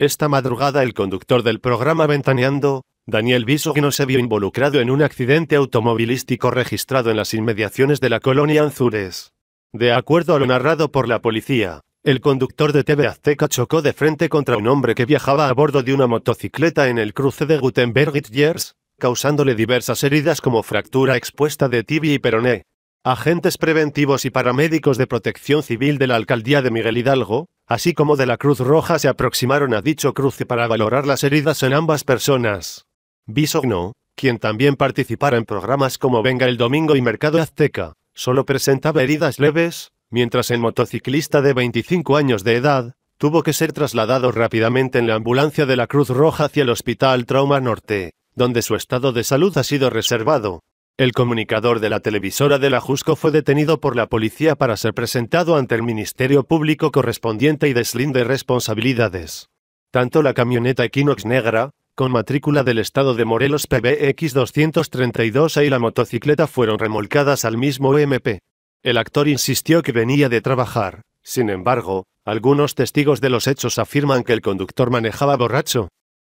Esta madrugada el conductor del programa Ventaneando, Daniel no se vio involucrado en un accidente automovilístico registrado en las inmediaciones de la colonia Anzures. De acuerdo a lo narrado por la policía, el conductor de TV Azteca chocó de frente contra un hombre que viajaba a bordo de una motocicleta en el cruce de Gutenberg Gers, causándole diversas heridas como fractura expuesta de tibia y peroné. Agentes preventivos y paramédicos de protección civil de la alcaldía de Miguel Hidalgo, así como de la Cruz Roja se aproximaron a dicho cruce para valorar las heridas en ambas personas. Bisogno, quien también participara en programas como Venga el Domingo y Mercado Azteca, solo presentaba heridas leves, mientras el motociclista de 25 años de edad, tuvo que ser trasladado rápidamente en la ambulancia de la Cruz Roja hacia el Hospital Trauma Norte, donde su estado de salud ha sido reservado, el comunicador de la televisora de la Jusco fue detenido por la policía para ser presentado ante el Ministerio Público correspondiente y deslinde responsabilidades. Tanto la camioneta Equinox negra, con matrícula del estado de Morelos PBX 232A y la motocicleta fueron remolcadas al mismo e MP. El actor insistió que venía de trabajar. Sin embargo, algunos testigos de los hechos afirman que el conductor manejaba borracho.